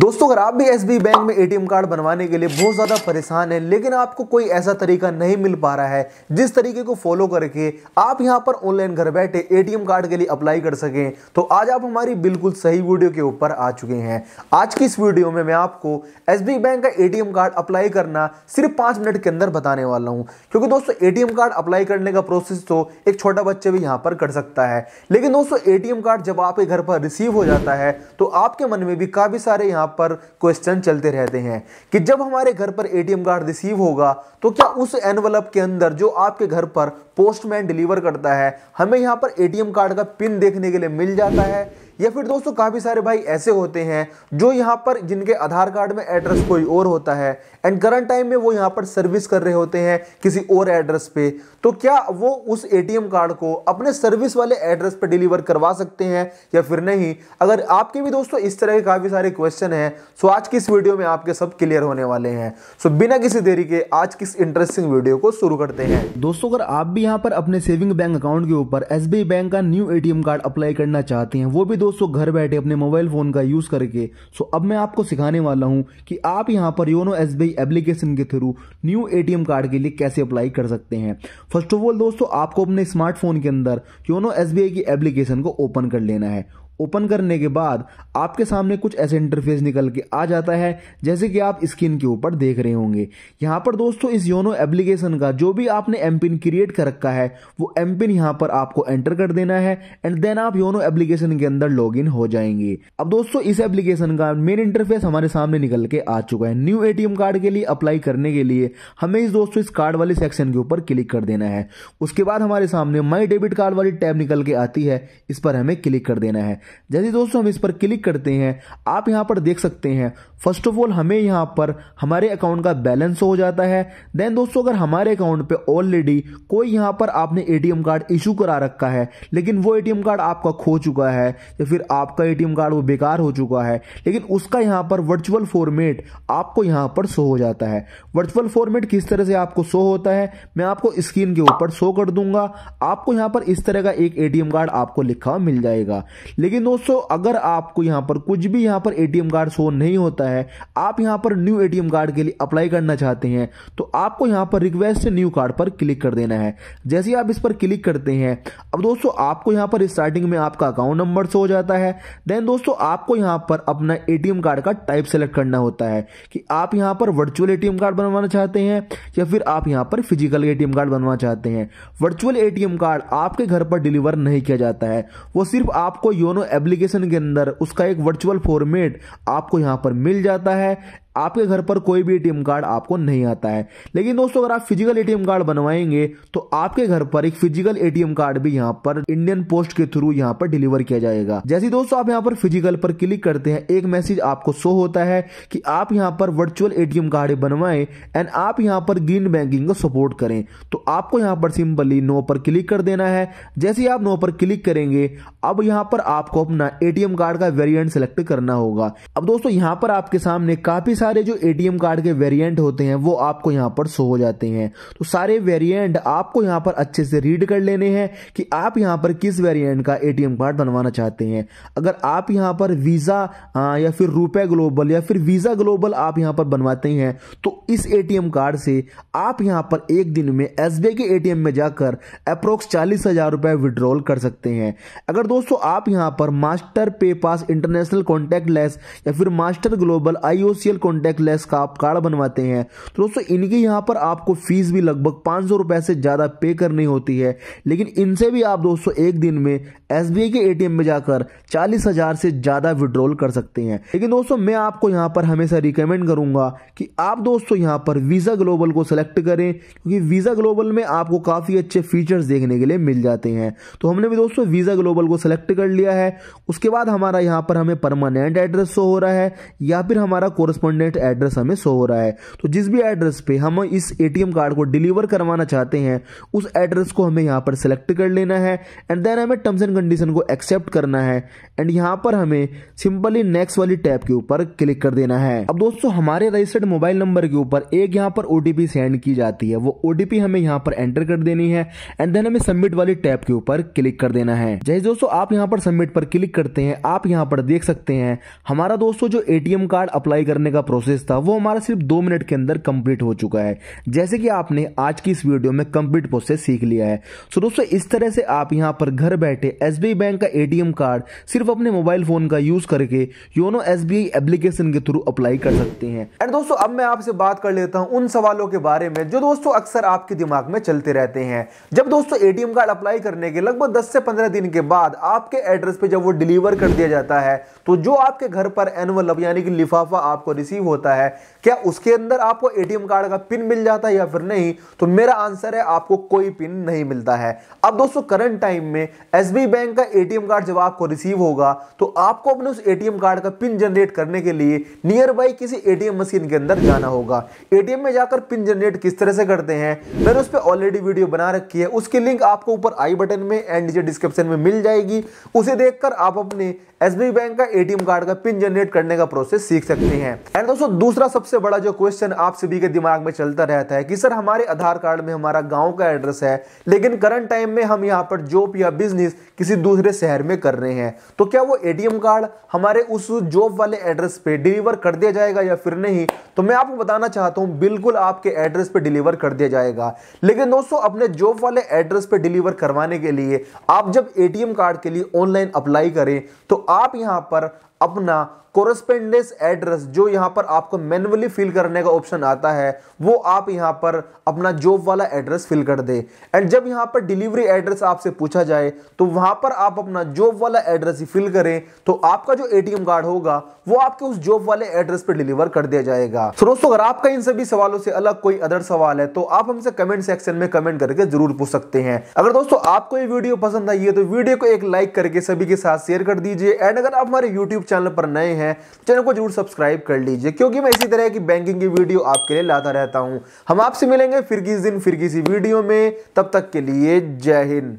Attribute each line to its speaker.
Speaker 1: दोस्तों अगर आप भी एस बैंक में एटीएम कार्ड बनवाने के लिए बहुत ज़्यादा परेशान हैं लेकिन आपको कोई ऐसा तरीका नहीं मिल पा रहा है जिस तरीके को फॉलो करके आप यहां पर ऑनलाइन घर बैठे एटीएम कार्ड के लिए अप्लाई कर सकें तो आज आप हमारी बिल्कुल सही वीडियो के ऊपर आ चुके हैं आज की इस वीडियो में मैं आपको एस बैंक का ए कार्ड अप्लाई करना सिर्फ पाँच मिनट के अंदर बताने वाला हूँ क्योंकि दोस्तों ए कार्ड अप्लाई करने का प्रोसेस तो एक छोटा बच्चा भी यहाँ पर कर सकता है लेकिन दोस्तों ए कार्ड जब आपके घर पर रिसीव हो जाता है तो आपके मन में भी काफ़ी सारे यहाँ यहाँ पर क्वेश्चन चलते रहते हैं कि जब हमारे घर पर एटीएम कार्ड रिसीव होगा तो क्या उस एनवलप के अंदर जो आपके घर पर पोस्टमैन डिलीवर करता है हमें यहाँ पर एटीएम कार्ड का पिन देखने के लिए मिल जाता है या फिर दोस्तों काफ़ी सारे भाई ऐसे होते हैं जो यहाँ पर जिनके आधार कार्ड में एड्रेस कोई और होता है एंड करंट टाइम में वो यहाँ पर सर्विस कर रहे होते हैं किसी और एड्रेस पे तो क्या वो उस एटीएम कार्ड को अपने सर्विस वाले एड्रेस पर डिलीवर करवा सकते हैं या फिर नहीं अगर आपके भी दोस्तों इस तरह के काफ़ी सारे क्वेश्चन हैं सो तो आज की इस वीडियो में आपके सब क्लियर होने वाले हैं सो बिना किसी देरी के आज किस इंटरेस्टिंग वीडियो को शुरू करते हैं दोस्तों अगर आप भी यहाँ पर अपने सेविंग बैंक अकाउंट के ऊपर एस बैंक का न्यू एटीएम कार्ड अप्लाई करना चाहते हैं वो भी दोस्तों घर बैठे अपने मोबाइल फोन का यूज करके सो अब मैं आपको सिखाने वाला हूँ कि आप यहाँ पर योनो एस एप्लीकेशन के थ्रू न्यू एटीएम कार्ड के लिए कैसे अप्लाई कर सकते हैं फर्स्ट ऑफ ऑल दोस्तों आपको अपने स्मार्टफोन के अंदर योनो एस की एप्लीकेशन को ओपन कर लेना है ओपन करने के बाद आपके सामने कुछ ऐसे इंटरफेस निकल के आ जाता है जैसे कि आप स्क्रीन के ऊपर देख रहे होंगे यहाँ पर दोस्तों इस योनो एप्लीकेशन का जो भी आपने एम पिन क्रिएट कर रखा है वो एम पिन यहाँ पर आपको एंटर कर देना है एंड देन आप योनो एप्लीकेशन के अंदर लॉग हो जाएंगे अब दोस्तों इस एप्लीकेशन का मेन इंटरफेस हमारे सामने निकल के आ चुका है न्यू ए कार्ड के लिए अप्लाई करने के लिए हमें इस दोस्तों इस कार्ड वाले सेक्शन के ऊपर क्लिक कर देना है उसके बाद हमारे सामने माई डेबिट कार्ड वाली टैब निकल के आती है इस पर हमें क्लिक कर देना है जैसे दोस्तों हम इस पर क्लिक करते हैं आप यहाँ पर देख सकते हैं फर्स्ट ऑफ ऑल हमें यहाँ पर हमारे अकाउंट का बैलेंस हो जाता है देन दोस्तों अगर हमारे अकाउंट पे ऑलरेडी कोई यहाँ पर आपने एटीएम कार्ड इशू करा रखा है लेकिन वो एटीएम कार्ड आपका खो चुका है या फिर आपका एटीएम कार्ड वो बेकार हो चुका है लेकिन उसका यहाँ पर वर्चुअल फॉर्मेट आपको यहाँ पर शो हो जाता है वर्चुअल फॉर्मेट किस तरह से आपको शो होता है मैं आपको स्क्रीन के ऊपर शो कर दूंगा आपको यहाँ पर इस तरह का एक ए कार्ड आपको लिखा मिल जाएगा लेकिन दोस्तों अगर आपको यहाँ पर कुछ भी यहाँ पर ए कार्ड शो नहीं होता होता है आप यहाँ पर न्यू एटीएम कार्ड के लिए अप्लाई करना चाहते हैं तो आपको यहाँ पर रिक्वेस्ट न्यू कार्ड पर क्लिक कर देना है जैसे आप इस पर क्लिक करते हैं अब दोस्तों आपको यहाँ पर स्टार्टिंग में आपका अकाउंट नंबर से हो जाता है देन दोस्तों आपको यहाँ पर अपना ए कार्ड का टाइप सेलेक्ट करना होता है कि आप यहाँ पर वर्चुअल ए कार्ड बनवाना चाहते हैं या फिर आप यहाँ पर फिजिकल ए कार्ड बनवाना चाहते हैं वर्चुअल ए कार्ड आपके घर पर डिलीवर नहीं किया जाता है वो सिर्फ आपको योनो एप्लीकेशन के अंदर उसका एक वर्चुअल फॉर्मेट आपको यहाँ पर मिल मिल जाता है आपके घर पर कोई भी एटीएम कार्ड आपको नहीं आता है लेकिन दोस्तों अगर आप फिजिकल एटीएम कार्ड बनवाएंगे तो आपके घर पर एक फिजिकल एटीएम कार्ड भी यहाँ पर इंडियन पोस्ट के थ्रू यहाँ पर डिलीवर किया जाएगा जैसे दोस्तों आप यहाँ पर फिजिकल पर क्लिक करते हैं एक मैसेज आपको शो होता है कि आप यहाँ पर वर्चुअल एटीएम कार्ड बनवाए एंड आप यहाँ पर ग्रीन बैंकिंग को सपोर्ट करें तो आपको यहाँ पर सिंपली नो पर क्लिक कर देना है जैसे आप नो पर क्लिक करेंगे अब यहाँ पर आपको अपना एटीएम कार्ड का वेरियंट सेलेक्ट करना होगा अब दोस्तों यहाँ पर आपके सामने काफी सारे जो ए कार्ड के वेरियंट होते हैं वो आपको यहाँ पर शो हो जाते हैं तो सारे वेरियंट आपको यहाँ पर अच्छे से रीड कर लेने हैं कि आप यहाँ पर किस वेरियंट का ए कार्ड बनवाना चाहते हैं अगर आप यहाँ पर वीज़ा या फिर रुपए ग्लोबल या फिर वीज़ा ग्लोबल आप यहाँ पर बनवाते हैं तो इस एटीएम कार्ड से आप यहाँ पर एक दिन में एस के एटीएम में जाकर अप्रोक्स चालीस हजार रुपए विड्रॉल कर सकते हैं अगर दोस्तों आप यहाँ पर मास्टर पे पास इंटरनेशनल कॉन्टेक्ट या फिर master global IOCL contact contactless का आप कार्ड बनवाते हैं तो दोस्तों इनके यहाँ पर आपको फीस भी लगभग पाँच सौ रुपये से ज़्यादा पे करनी होती है लेकिन इनसे भी आप दोस्तों एक दिन में एस के ए में जाकर चालीस से ज़्यादा विड्रॉल कर सकते हैं लेकिन दोस्तों मैं आपको यहाँ पर हमेशा रिकमेंड करूँगा कि आप दोस्तों यहाँ पर वीज़ा ग्लोबल को सेलेक्ट करें क्योंकि वीज़ा ग्लोबल में आपको काफ़ी अच्छे फीचर्स देखने के लिए मिल जाते हैं तो हमने भी दोस्तों वीज़ा ग्लोबल को सेलेक्ट कर लिया है उसके बाद हमारा यहाँ पर हमें परमानेंट एड्रेस शो हो रहा है या फिर हमारा कोरस्पॉन्डेंट परमानेंट एड्रेस हमें शो हो रहा है तो जिस भी एड्रेस पे हम इस एटीएम कार्ड को डिलीवर करवाना चाहते हैं उस एड्रेस को हमें यहाँ पर सेलेक्ट कर लेना है एंड देन हमें टर्म्स एंड कंडीशन को एक्सेप्ट करना है एंड यहाँ पर हमें सिंपली नेक्स्ट वाली टैप के ऊपर क्लिक कर देना है अब दोस्तों हमारे रजिस्टर्ड मोबाइल नंबर के ऊपर एक यहाँ पर ओटीपी सेंड की जाती है वो ओटीपी हमें यहाँ पर एंटर कर देनी है एंड देन हमें सबमिट वाली टैप के ऊपर क्लिक कर देना है जैसे दोस्तों आप यहाँ पर सबमिट पर क्लिक करते हैं आप यहाँ पर देख सकते हैं हमारा दोस्तों जो एटीएम कार्ड अप्लाई करने का प्रोसेस था वो हमारा सिर्फ दो मिनट के अंदर कंप्लीट हो चुका है जैसे कि आपने आज की इस वीडियो में कंप्लीट प्रोसेस सीख लिया है सो दोस्तों इस तरह से आप यहाँ पर घर बैठे एस बैंक का ए कार्ड सिर्फ अपने मोबाइल फोन का यूज करके योनो एस एप्लीकेशन के थ्रू अप्लाई कर सकते हैं एंड दोस्तों अब मैं आपसे बात कर लेता हूँ उन सवालों के बारे में जो दोस्तों अक्सर आपके दिमाग में चलते रहते हैं जब दोस्तों ए कार्ड अप्लाई करने के लगभग दस से पंद्रह दिन के बाद आपके एड्रेस पे जब वो डिलीवर कर दिया जाता है तो जो आपके घर पर एनवल यानी कि लिफाफा आपको रिसीव रिसीव होता है क्या उसके अंदर आपको एटीएम कार्ड का पिन मिल जाता है या फिर नहीं तो मेरा आंसर है आपको कोई पिन नहीं मिलता है अब दोस्तों करंट टाइम में एस बैंक का एटीएम कार्ड जब आपको रिसीव होगा तो आपको अपने उस एटीएम कार्ड का पिन जनरेट करने के लिए नियर बाई किसी एटीएम मशीन के अंदर जाना होगा एटीएम में जाकर पिन जनरेट किस तरह से करते हैं मैंने उस पर ऑलरेडी वीडियो बना रखी है उसकी लिंक आपको ऊपर आई बटन में एंड नीचे डिस्क्रिप्शन में मिल जाएगी उसे देखकर आप अपने एस बैंक का एटीएम कार्ड का पिन जनरेट करने का प्रोसेस सीख सकते हैं एंड दोस्तों दूसरा सबसे बड़ा जो क्वेश्चन आप सभी के दिमाग में चलता रहता है कि सर हमारे आधार कार्ड में हमारा गांव का एड्रेस है लेकिन करंट टाइम में हम यहां पर जॉब या बिजनेस किसी दूसरे शहर में कर रहे हैं तो क्या वो एटीएम कार्ड हमारे उस जॉब वाले एड्रेस पे डिलीवर कर दिया जाएगा या फिर नहीं तो मैं आपको बताना चाहता हूँ बिल्कुल आपके एड्रेस पर डिलीवर कर दिया जाएगा लेकिन दोस्तों अपने जॉब वाले एड्रेस पर डिलीवर करवाने के लिए आप जब ए कार्ड के लिए ऑनलाइन अप्लाई करें तो आप यहाँ पर अपना कोरस्पेंडेंस एड्रेस जो यहाँ पर आपको मैनुअली फिल करने का ऑप्शन आता है वो आप यहाँ पर अपना जॉब वाला एड्रेस फिल कर दे एंड जब यहाँ पर डिलीवरी एड्रेस आपसे पूछा जाए तो वहां पर आप अपना जॉब वाला एड्रेस ही फिल करें तो आपका जो एटीएम कार्ड होगा वो आपके उस जॉब वाले एड्रेस पर डिलीवर कर दिया जाएगा तो दोस्तों अगर आपका इन सभी सवालों से अलग कोई अदर सवाल है तो आप हमसे कमेंट सेक्शन में कमेंट करके जरूर पूछ सकते हैं अगर दोस्तों आपको ये वीडियो पसंद आई है तो वीडियो को एक लाइक करके सभी के साथ शेयर कर दीजिए एंड अगर आप हमारे यूट्यूब चैनल पर नए हैं चैनल को जरूर सब्सक्राइब कर लीजिए क्योंकि मैं इसी तरह की बैंकिंग की वीडियो आपके लिए लाता रहता हूँ हम आपसे मिलेंगे फिर किस दिन फिर किसी वीडियो में तब तक के लिए जय हिंद